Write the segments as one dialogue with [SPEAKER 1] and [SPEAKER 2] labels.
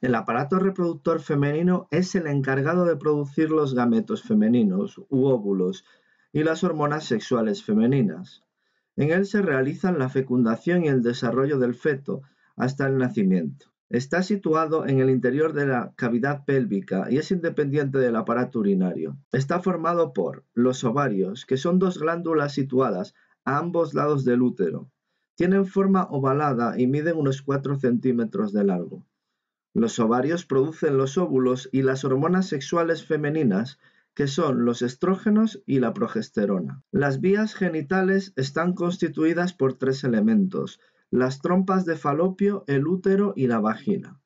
[SPEAKER 1] El aparato reproductor femenino es el encargado de producir los gametos femeninos u óvulos y las hormonas sexuales femeninas. En él se realizan la fecundación y el desarrollo del feto hasta el nacimiento. Está situado en el interior de la cavidad pélvica y es independiente del aparato urinario. Está formado por los ovarios, que son dos glándulas situadas ambos lados del útero. Tienen forma ovalada y miden unos 4 centímetros de largo. Los ovarios producen los óvulos y las hormonas sexuales femeninas, que son los estrógenos y la progesterona. Las vías genitales están constituidas por tres elementos, las trompas de falopio, el útero y la vagina.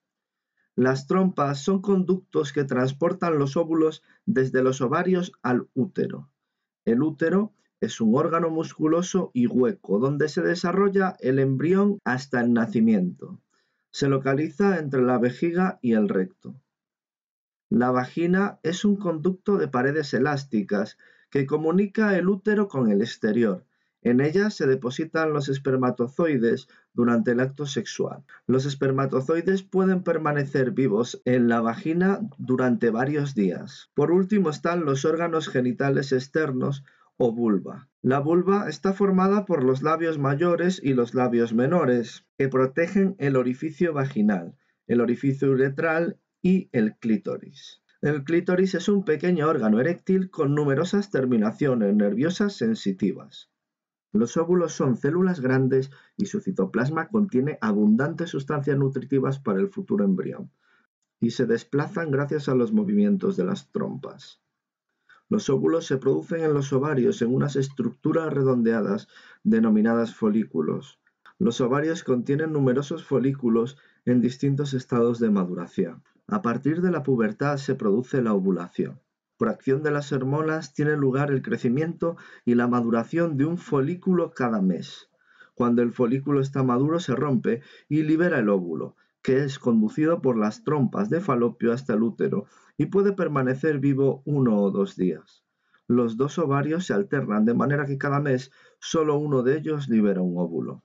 [SPEAKER 1] Las trompas son conductos que transportan los óvulos desde los ovarios al útero. El útero es un órgano musculoso y hueco donde se desarrolla el embrión hasta el nacimiento. Se localiza entre la vejiga y el recto. La vagina es un conducto de paredes elásticas que comunica el útero con el exterior. En ella se depositan los espermatozoides durante el acto sexual. Los espermatozoides pueden permanecer vivos en la vagina durante varios días. Por último están los órganos genitales externos o vulva. La vulva está formada por los labios mayores y los labios menores, que protegen el orificio vaginal, el orificio uretral y el clítoris. El clítoris es un pequeño órgano eréctil con numerosas terminaciones nerviosas sensitivas. Los óvulos son células grandes y su citoplasma contiene abundantes sustancias nutritivas para el futuro embrión, y se desplazan gracias a los movimientos de las trompas. Los óvulos se producen en los ovarios en unas estructuras redondeadas denominadas folículos. Los ovarios contienen numerosos folículos en distintos estados de maduración. A partir de la pubertad se produce la ovulación. Por acción de las hormonas tiene lugar el crecimiento y la maduración de un folículo cada mes. Cuando el folículo está maduro se rompe y libera el óvulo, que es conducido por las trompas de falopio hasta el útero y puede permanecer vivo uno o dos días. Los dos ovarios se alternan de manera que cada mes solo uno de ellos libera un óvulo.